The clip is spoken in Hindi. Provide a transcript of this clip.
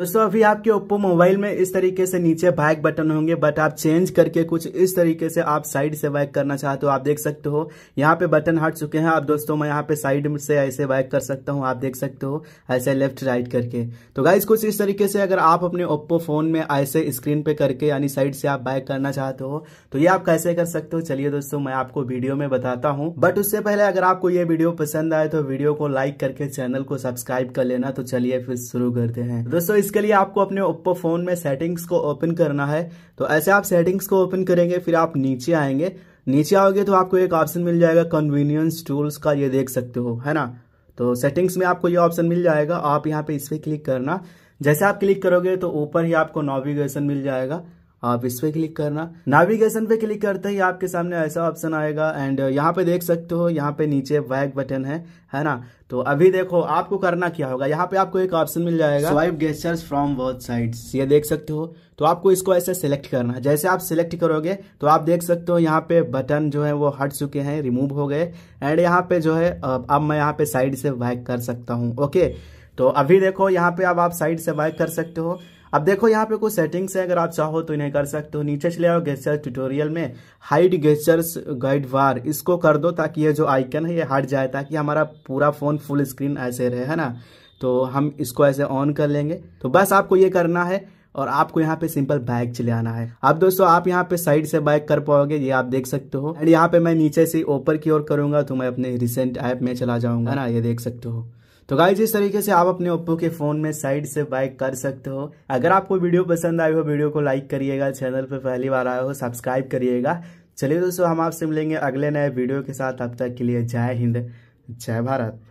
दोस्तों अभी आपके ओप्पो मोबाइल में इस तरीके से नीचे बैक बटन होंगे बट आप चेंज करके कुछ इस तरीके से आप साइड से बैक करना चाहते हो आप देख सकते हो यहाँ पे बटन हट चुके हैं आप दोस्तों मैं यहाँ पे साइड से ऐसे बैक कर सकता हूँ आप देख सकते हो ऐसे लेफ्ट राइट करके तो गाइज कुछ इस तरीके से अगर आप अपने ओप्पो फोन में ऐसे स्क्रीन पे करके यानी साइड से आप बैक करना चाहते हो तो ये आप कैसे कर सकते हो चलिए दोस्तों मैं आपको वीडियो में बताता हूँ बट उससे पहले अगर आपको ये वीडियो पसंद आए तो वीडियो को लाइक करके चैनल को सब्सक्राइब कर लेना तो चलिए फिर शुरू करते हैं दोस्तों इसके लिए आपको अपने ओप्पो फोन में सेटिंग्स को ओपन करना है तो ऐसे आप सेटिंग्स को ओपन करेंगे फिर आप नीचे आएंगे नीचे आओगे तो आपको एक ऑप्शन मिल जाएगा कन्वीनियंस टूल्स का ये देख सकते हो है ना तो सेटिंग्स में आपको ये ऑप्शन मिल जाएगा आप यहाँ पे इस पर क्लिक करना जैसे आप क्लिक करोगे तो ऊपर ही आपको नॉविगेशन मिल जाएगा आप इस पे क्लिक करना नेविगेशन पे क्लिक करते ही आपके सामने ऐसा ऑप्शन आएगा एंड uh, यहाँ पे देख सकते हो यहाँ पे नीचे वैग बटन है है ना तो अभी देखो आपको करना क्या होगा यहाँ पे आपको एक ऑप्शन मिल जाएगा swipe gestures from both side ये देख सकते हो तो आपको इसको ऐसे सिलेक्ट करना है जैसे आप सिलेक्ट करोगे तो आप देख सकते हो यहाँ पे बटन जो है वो हट चुके हैं रिमूव हो गए एंड यहाँ पे जो है अब मैं यहाँ पे साइड से वैक कर सकता हूँ ओके तो अभी देखो यहाँ पे अब आप साइड से वैक कर सकते हो अब देखो यहाँ पे कुछ सेटिंग्स है अगर आप चाहो तो इन्हें कर सकते हो नीचे चले आओ गेस्टर ट्यूटोरियल में हाइड गेस्टर्स गाइड वार इसको कर दो ताकि ये जो आइकन है ये हट जाए ताकि हमारा पूरा फ़ोन फुल स्क्रीन ऐसे रहे है ना तो हम इसको ऐसे ऑन कर लेंगे तो बस आपको ये करना है और आपको यहाँ पे सिंपल बाइक चले आना है अब दोस्तों आप यहाँ पे साइड से बाइक कर पाओगे ये आप देख सकते हो एंड यहाँ पे मैं नीचे से ऊपर की ओर करूंगा तो मैं अपने रिसेंट ऐप में चला जाऊंगा ना ये देख सकते हो तो गाइज इस तरीके से आप अपने ओप्पो के फ़ोन में साइड से बाय कर सकते हो अगर आपको वीडियो पसंद आई हो वीडियो को लाइक करिएगा चैनल पर पहली बार आए हो सब्सक्राइब करिएगा चलिए दोस्तों हम आपसे मिलेंगे अगले नए वीडियो के साथ अब तक के लिए जय हिंद जय भारत